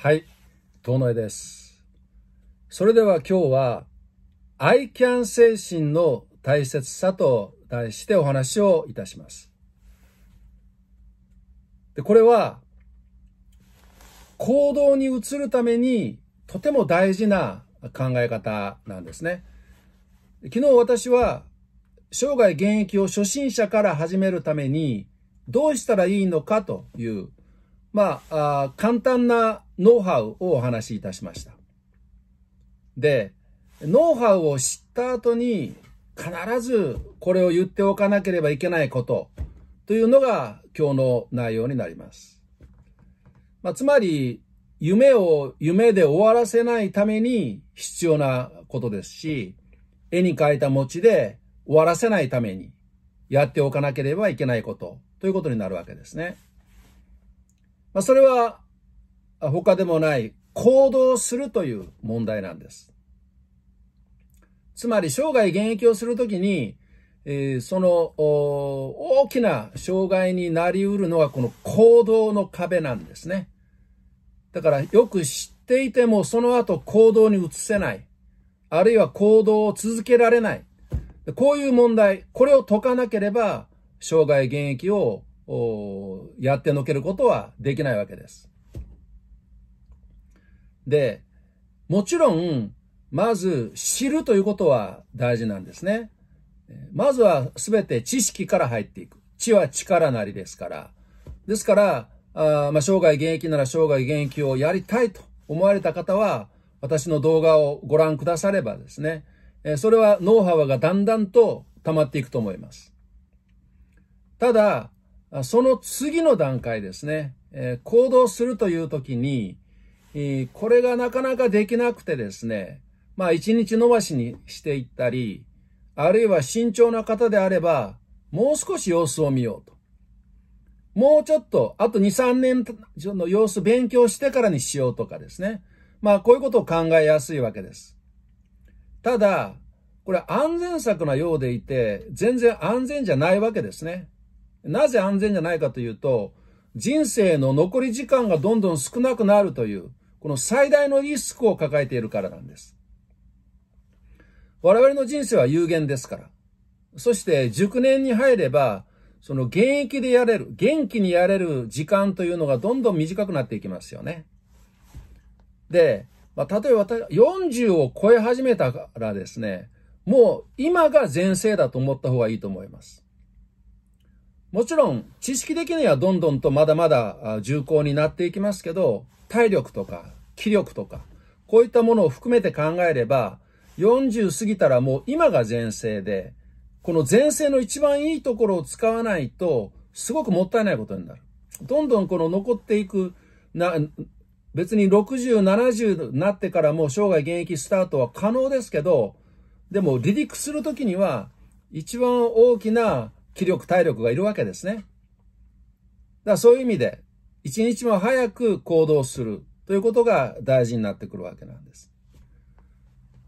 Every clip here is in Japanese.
はい、遠野です。それでは今日は、I can 精神の大切さと題してお話をいたします。でこれは、行動に移るためにとても大事な考え方なんですね。昨日私は、生涯現役を初心者から始めるために、どうしたらいいのかという、まあ、あ簡単なノウハウをお話しいたしました。で、ノウハウを知った後に必ずこれを言っておかなければいけないことというのが今日の内容になります。まあ、つまり、夢を夢で終わらせないために必要なことですし、絵に描いた餅で終わらせないためにやっておかなければいけないことということになるわけですね。まあ、それは他でもない行動するという問題なんです。つまり生涯現役をするときに、えー、その大きな障害になりうるのはこの行動の壁なんですね。だからよく知っていてもその後行動に移せない。あるいは行動を続けられない。こういう問題、これを解かなければ生涯現役をやってのけることはできないわけです。で、もちろん、まず知るということは大事なんですね。まずはすべて知識から入っていく。知は力なりですから。ですから、あまあ、生涯現役なら生涯現役をやりたいと思われた方は、私の動画をご覧くださればですね、えそれはノウハウがだんだんと溜まっていくと思います。ただ、その次の段階ですね、え行動するというときに、これがなかなかできなくてですね、まあ一日伸ばしにしていったり、あるいは慎重な方であれば、もう少し様子を見ようと。もうちょっと、あと2、3年の様子勉強してからにしようとかですね。まあこういうことを考えやすいわけです。ただ、これ安全策なようでいて、全然安全じゃないわけですね。なぜ安全じゃないかというと、人生の残り時間がどんどん少なくなるという、この最大のリスクを抱えているからなんです。我々の人生は有限ですから。そして熟年に入れば、その現役でやれる、元気にやれる時間というのがどんどん短くなっていきますよね。で、まあ、例えば40を超え始めたからですね、もう今が全盛だと思った方がいいと思います。もちろん知識的にはどんどんとまだまだ重厚になっていきますけど、体力とか気力とか、こういったものを含めて考えれば、40過ぎたらもう今が前世で、この前世の一番いいところを使わないと、すごくもったいないことになる。どんどんこの残っていく、な、別に60、70になってからもう生涯現役スタートは可能ですけど、でも離陸するときには、一番大きな気力、体力がいるわけですね。だからそういう意味で、一日も早く行動するということが大事になってくるわけなんです。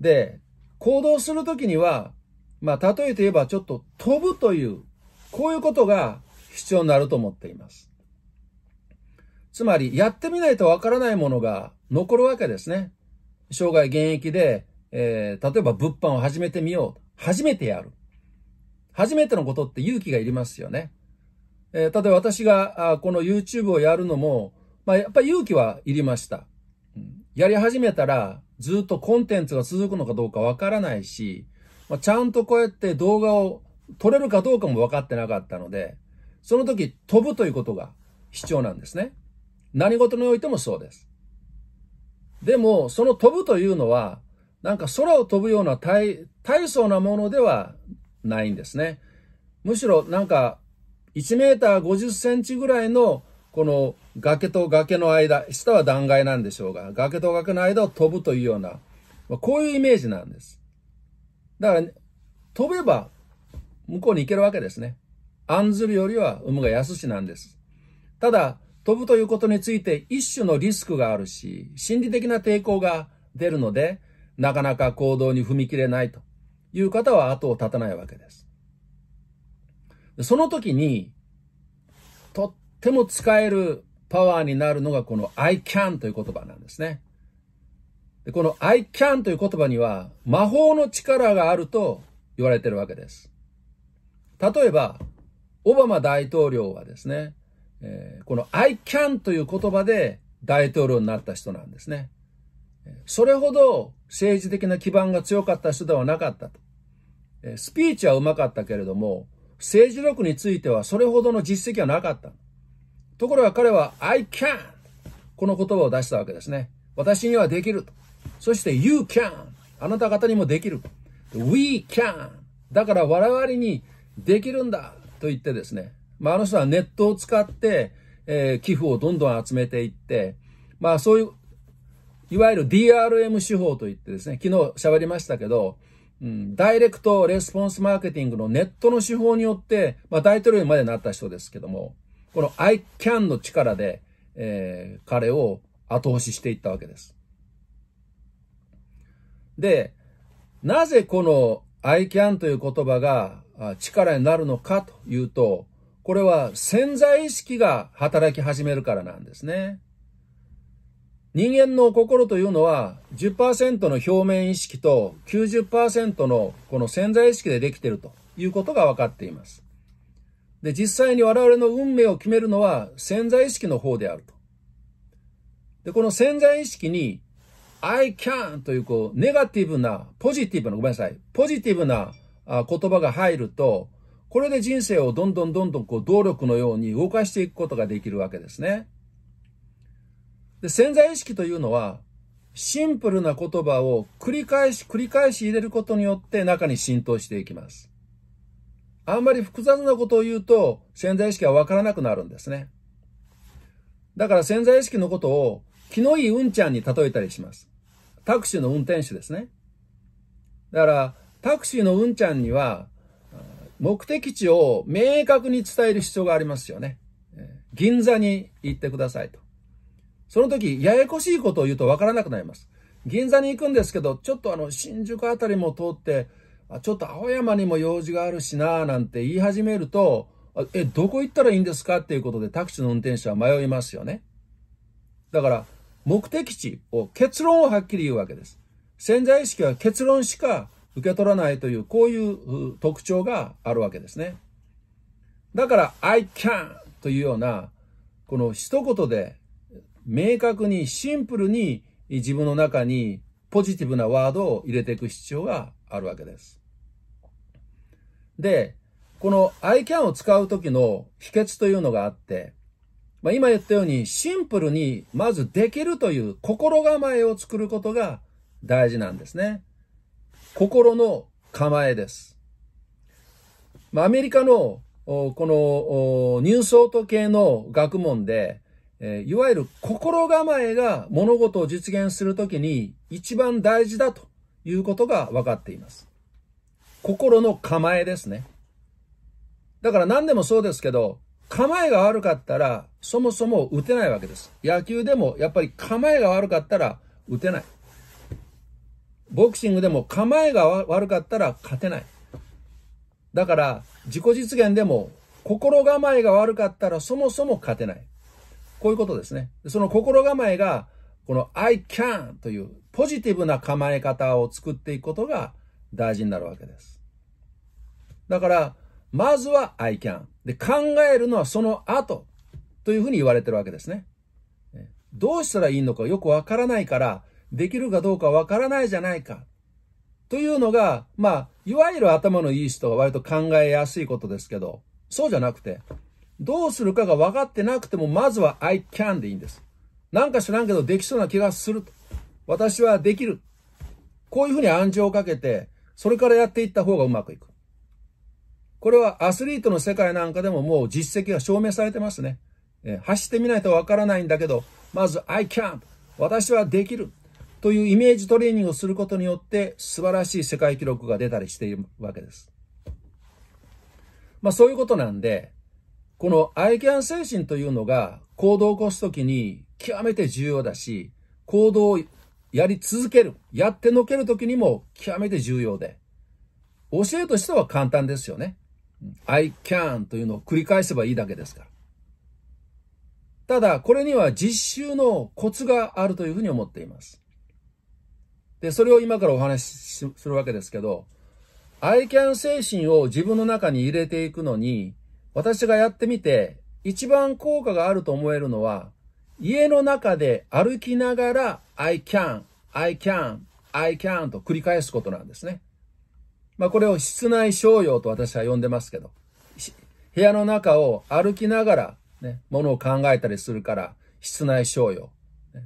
で、行動するときには、まあ、例えて言えばちょっと飛ぶという、こういうことが必要になると思っています。つまり、やってみないとわからないものが残るわけですね。生涯現役で、えー、例えば物販を始めてみよう。初めてやる。初めてのことって勇気がいりますよね。えー、例えば私があこの YouTube をやるのも、まあ、やっぱり勇気はいりました。やり始めたら、ずっとコンテンツが続くのかどうかわからないし、まあ、ちゃんとこうやって動画を撮れるかどうかも分かってなかったので、その時飛ぶということが必要なんですね。何事においてもそうです。でも、その飛ぶというのは、なんか空を飛ぶような大、大層なものではないんですね。むしろなんか1メーター50センチぐらいのこの崖と崖の間、下は断崖なんでしょうが、崖と崖の間を飛ぶというような、まあ、こういうイメージなんです。だから、飛べば向こうに行けるわけですね。案ずるよりは産むが安しなんです。ただ、飛ぶということについて一種のリスクがあるし、心理的な抵抗が出るので、なかなか行動に踏み切れないという方は後を絶たないわけです。その時に、とっても使えるパワーになるのがこの I can という言葉なんですね。でこの I can という言葉には魔法の力があると言われてるわけです。例えば、オバマ大統領はですね、えー、この I can という言葉で大統領になった人なんですね。それほど政治的な基盤が強かった人ではなかったと。スピーチはうまかったけれども、政治力についてはそれほどの実績はなかった。ところが彼は I can この言葉を出したわけですね。私にはできる。そして You can あなた方にもできる。We can だから我々にできるんだと言ってですね。まあ、あの人はネットを使って、えー、寄付をどんどん集めていって、まあそういう、いわゆる DRM 手法といってですね、昨日喋りましたけど、うん、ダイレクトレスポンスマーケティングのネットの手法によって、まあ、大統領にまでなった人ですけども、この I can の力で、えー、彼を後押ししていったわけです。で、なぜこの I can という言葉が力になるのかというと、これは潜在意識が働き始めるからなんですね。人間の心というのは10%の表面意識と90%のこの潜在意識でできているということが分かっています。で、実際に我々の運命を決めるのは潜在意識の方であると。で、この潜在意識に I can というこうネガティブな、ポジティブな、ごめんなさい、ポジティブな言葉が入ると、これで人生をどんどんどんどんこう動力のように動かしていくことができるわけですね。で潜在意識というのは、シンプルな言葉を繰り返し繰り返し入れることによって中に浸透していきます。あんまり複雑なことを言うと潜在意識はわからなくなるんですね。だから潜在意識のことを気のいいうんちゃんに例えたりします。タクシーの運転手ですね。だから、タクシーのうんちゃんには、目的地を明確に伝える必要がありますよね。銀座に行ってくださいと。その時、ややこしいことを言うとわからなくなります。銀座に行くんですけど、ちょっとあの、新宿あたりも通って、ちょっと青山にも用事があるしなぁなんて言い始めると、え、どこ行ったらいいんですかっていうことでタクシーの運転手は迷いますよね。だから、目的地を、結論をはっきり言うわけです。潜在意識は結論しか受け取らないという、こういう特徴があるわけですね。だから、I can というような、この一言で明確にシンプルに自分の中にポジティブなワードを入れていく必要があるわけです。で、この I can を使う時の秘訣というのがあって、まあ、今言ったようにシンプルにまずできるという心構えを作ることが大事なんですね。心の構えです。まあ、アメリカのこのニューソート系の学問でえー、いわゆる心構えが物事を実現するときに一番大事だということが分かっています。心の構えですね。だから何でもそうですけど、構えが悪かったらそもそも打てないわけです。野球でもやっぱり構えが悪かったら打てない。ボクシングでも構えが悪かったら勝てない。だから自己実現でも心構えが悪かったらそもそも勝てない。こういうことですね。その心構えが、この I can というポジティブな構え方を作っていくことが大事になるわけです。だから、まずは I can。で、考えるのはその後というふうに言われてるわけですね。どうしたらいいのかよくわからないから、できるかどうかわからないじゃないか。というのが、まあ、いわゆる頭のいい人は割と考えやすいことですけど、そうじゃなくて、どうするかが分かってなくても、まずは I can でいいんです。なんか知らんけど、できそうな気がする。私はできる。こういうふうに暗示をかけて、それからやっていった方がうまくいく。これはアスリートの世界なんかでももう実績が証明されてますね。え走ってみないとわからないんだけど、まず I can 私はできるというイメージトレーニングをすることによって素晴らしい世界記録が出たりしているわけです。まあそういうことなんで、この愛犬精神というのが行動を起こすときに極めて重要だし、行動をやり続ける、やってのけるときにも極めて重要で、教えとしては簡単ですよね。I can というのを繰り返せばいいだけですから。ただ、これには実習のコツがあるというふうに思っています。で、それを今からお話しするわけですけど、I can 精神を自分の中に入れていくのに、私がやってみて、一番効果があると思えるのは、家の中で歩きながら、I can, I can, I can と繰り返すことなんですね。まあこれを室内商用と私は呼んでますけど、部屋の中を歩きながら、ね、ものを考えたりするから、室内商用。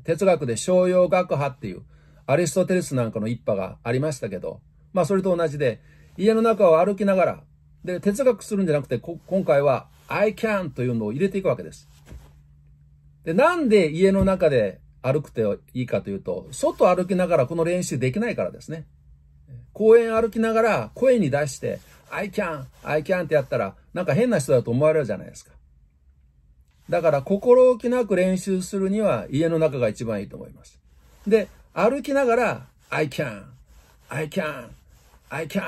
哲学で商用学派っていう、アリストテレスなんかの一派がありましたけど、まあそれと同じで、家の中を歩きながら、で、哲学するんじゃなくて、今回は I can というのを入れていくわけです。で、なんで家の中で歩くといいかというと、外歩きながらこの練習できないからですね。公園歩きながら声に出して、I can, I can ってやったら、なんか変な人だと思われるじゃないですか。だから心置きなく練習するには家の中が一番いいと思います。で、歩きながら、I can, I can, I can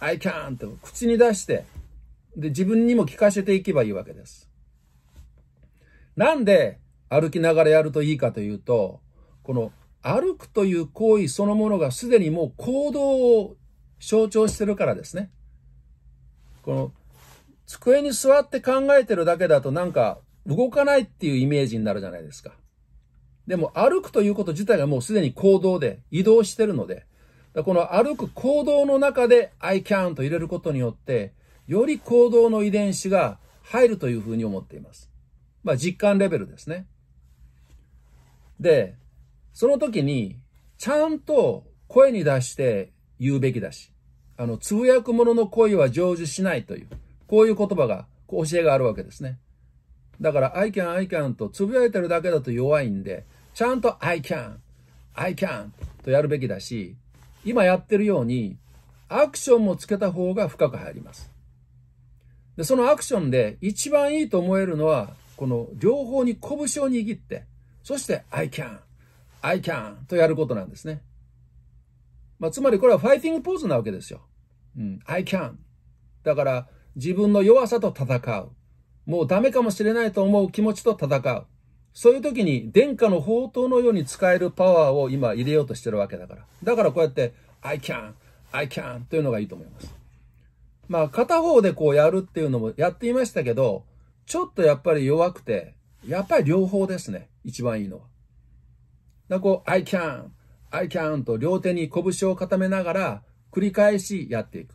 I can't と口に出して、で、自分にも聞かせていけばいいわけです。なんで歩きながらやるといいかというと、この歩くという行為そのものがすでにもう行動を象徴してるからですね。この机に座って考えてるだけだとなんか動かないっていうイメージになるじゃないですか。でも歩くということ自体がもうすでに行動で移動してるので、この歩く行動の中で I can と入れることによって、より行動の遺伝子が入るというふうに思っています。まあ実感レベルですね。で、その時に、ちゃんと声に出して言うべきだし、あの、つぶやく者の声は成就しないという、こういう言葉が、教えがあるわけですね。だから、I can, I can とつぶやいてるだけだと弱いんで、ちゃんと I can, I can とやるべきだし、今やってるように、アクションもつけた方が深く入ります。で、そのアクションで一番いいと思えるのは、この両方に拳を握って、そして I can, I can とやることなんですね。まあ、つまりこれはファイティングポーズなわけですよ。うん、I can。だから自分の弱さと戦う。もうダメかもしれないと思う気持ちと戦う。そういう時に殿下の宝刀のように使えるパワーを今入れようとしてるわけだから。だからこうやって、I can, I can というのがいいと思います。まあ片方でこうやるっていうのもやっていましたけど、ちょっとやっぱり弱くて、やっぱり両方ですね。一番いいのは。だこう、I can, I can と両手に拳を固めながら繰り返しやっていく。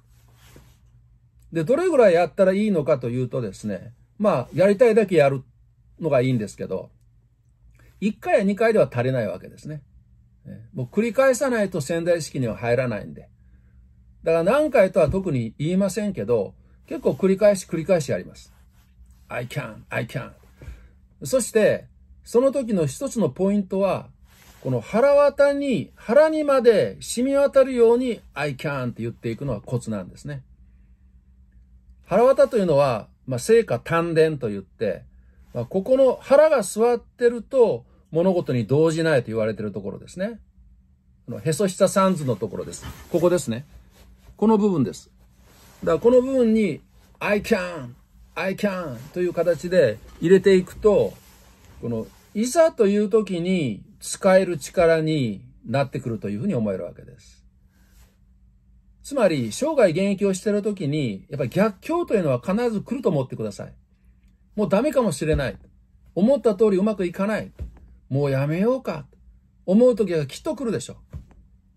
で、どれぐらいやったらいいのかというとですね、まあやりたいだけやるのがいいんですけど、1回や2回では足りないわけですね。もう繰り返さないと潜在意識には入らないんで。だから何回とは特に言いませんけど、結構繰り返し繰り返しやります。I can, I can. そして、その時の一つのポイントは、この腹渡に、腹にまで染み渡るように I can って言っていくのはコツなんですね。腹渡というのは、まあ、成果丹田と言って、まあ、ここの腹が座ってると、物事に動じないと言われているところですね。このへそ下三図のところです。ここですね。この部分です。だからこの部分に I can, I can という形で入れていくと、このいざという時に使える力になってくるというふうに思えるわけです。つまり、生涯現役をしている時に、やっぱり逆境というのは必ず来ると思ってください。もうダメかもしれない。思った通りうまくいかない。もうやめようか、思う時がきっと来るでしょ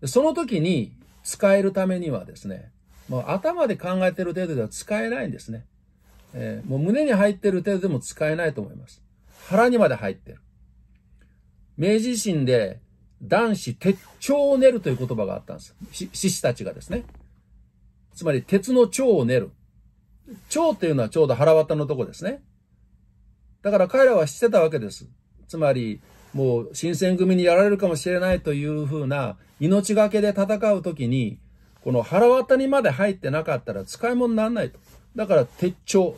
う。その時に使えるためにはですね、もう頭で考えてる程度では使えないんですね。えー、もう胸に入ってる程度でも使えないと思います。腹にまで入ってる。明治維新で男子鉄腸を練るという言葉があったんです。志士たちがですね。つまり鉄の腸を練る。腸っていうのはちょうど腹渡のとこですね。だから彼らはしてたわけです。つまり、もう新選組にやられるかもしれないというふうな命がけで戦うときに、この腹渡にまで入ってなかったら使い物にならないと。だから鉄腸、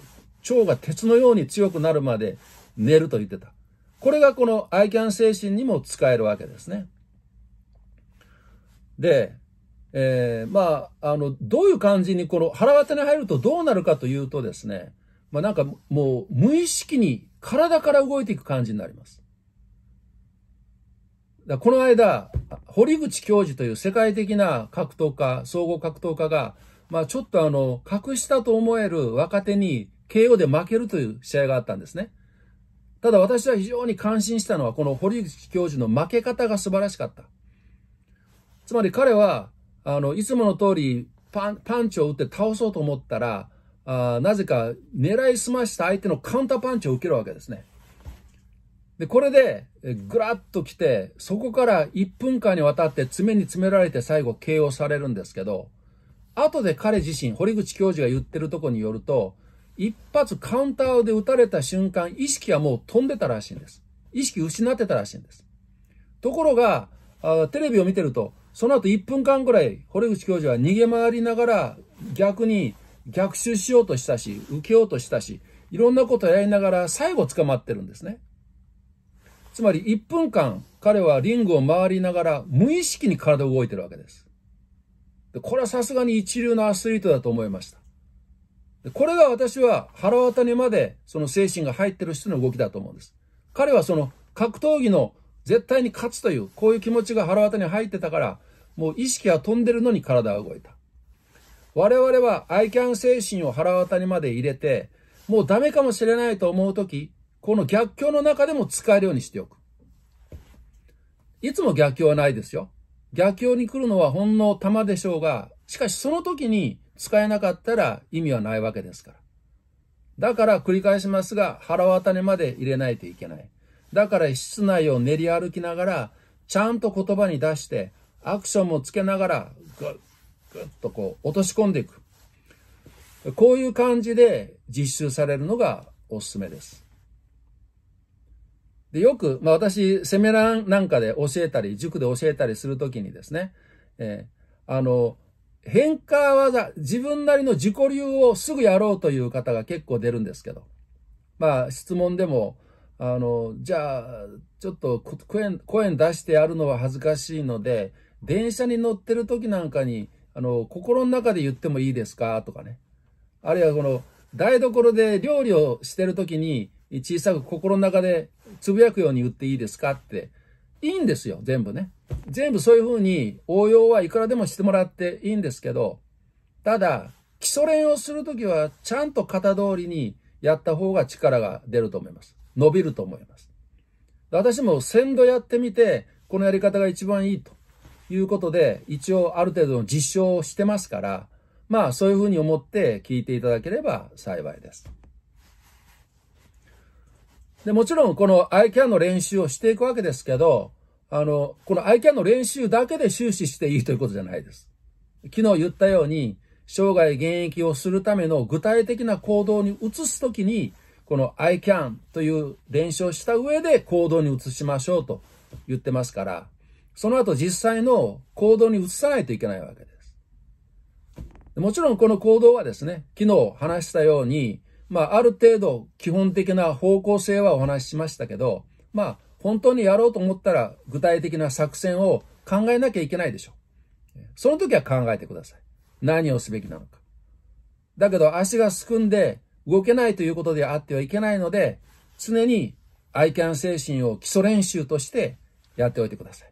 腸が鉄のように強くなるまで寝ると言ってた。これがこのアイキャン精神にも使えるわけですね。で、えー、まあ、あの、どういう感じにこの腹渡に入るとどうなるかというとですね、まあなんかもう無意識に体から動いていく感じになります。だこの間、堀口教授という世界的な格闘家、総合格闘家が、まあちょっとあの、格下と思える若手に KO で負けるという試合があったんですね。ただ私は非常に感心したのは、この堀口教授の負け方が素晴らしかった。つまり彼は、あの、いつもの通りパン、パンチを打って倒そうと思ったら、あなぜか狙いすました相手のカウンターパンチを受けるわけですね。で、これで、ぐらっと来て、そこから1分間にわたって詰めに詰められて最後 KO されるんですけど、後で彼自身、堀口教授が言ってるとこによると、一発カウンターで打たれた瞬間、意識はもう飛んでたらしいんです。意識失ってたらしいんです。ところが、あテレビを見てると、その後1分間ぐらい、堀口教授は逃げ回りながら、逆に逆襲しようとしたし、受けようとしたし、いろんなことをやりながら最後捕まってるんですね。つまり1分間彼はリングを回りながら無意識に体を動いてるわけです。でこれはさすがに一流のアスリートだと思いました。でこれが私は腹渡りまでその精神が入ってる人の動きだと思うんです。彼はその格闘技の絶対に勝つという、こういう気持ちが腹渡に入ってたから、もう意識は飛んでるのに体は動いた。我々はアイキャン精神を腹渡りまで入れて、もうダメかもしれないと思うとき、この逆境の中でも使えるようにしておく。いつも逆境はないですよ。逆境に来るのはほんの玉でしょうが、しかしその時に使えなかったら意味はないわけですから。だから繰り返しますが、腹渡りまで入れないといけない。だから室内を練り歩きながら、ちゃんと言葉に出して、アクションもつけながら、ぐっ、ぐっとこう落とし込んでいく。こういう感じで実習されるのがおすすめです。で、よく、まあ私、セメランなんかで教えたり、塾で教えたりするときにですね、えー、あの、変化技、自分なりの自己流をすぐやろうという方が結構出るんですけど、まあ質問でも、あの、じゃあ、ちょっと声声出してやるのは恥ずかしいので、電車に乗ってる時なんかに、あの、心の中で言ってもいいですかとかね。あるいはこの、台所で料理をしてる時に、小さく心の中でつぶやくように言っていいですかって、いいんですよ、全部ね。全部そういうふうに応用はいくらでもしてもらっていいんですけど、ただ、基礎練をするときはちゃんと型通りにやった方が力が出ると思います。伸びると思います。私も先度やってみて、このやり方が一番いいということで、一応ある程度の実証をしてますから、まあそういうふうに思って聞いていただければ幸いです。で、もちろんこの ICAN の練習をしていくわけですけど、あの、この ICAN の練習だけで終始していいということじゃないです。昨日言ったように、生涯現役をするための具体的な行動に移すときに、この ICAN という練習をした上で行動に移しましょうと言ってますから、その後実際の行動に移さないといけないわけです。もちろんこの行動はですね、昨日話したように、まあ、ある程度基本的な方向性はお話ししましたけど、まあ、本当にやろうと思ったら具体的な作戦を考えなきゃいけないでしょう。その時は考えてください。何をすべきなのか。だけど足がすくんで動けないということであってはいけないので、常に愛犬精神を基礎練習としてやっておいてください。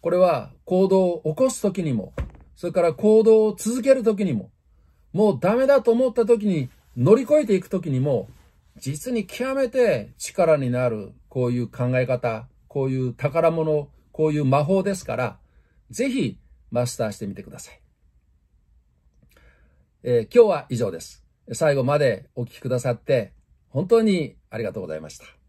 これは行動を起こす時にも、それから行動を続ける時にも、もうダメだと思った時に乗り越えていくときにも、実に極めて力になる、こういう考え方、こういう宝物、こういう魔法ですから、ぜひマスターしてみてください。えー、今日は以上です。最後までお聞きくださって、本当にありがとうございました。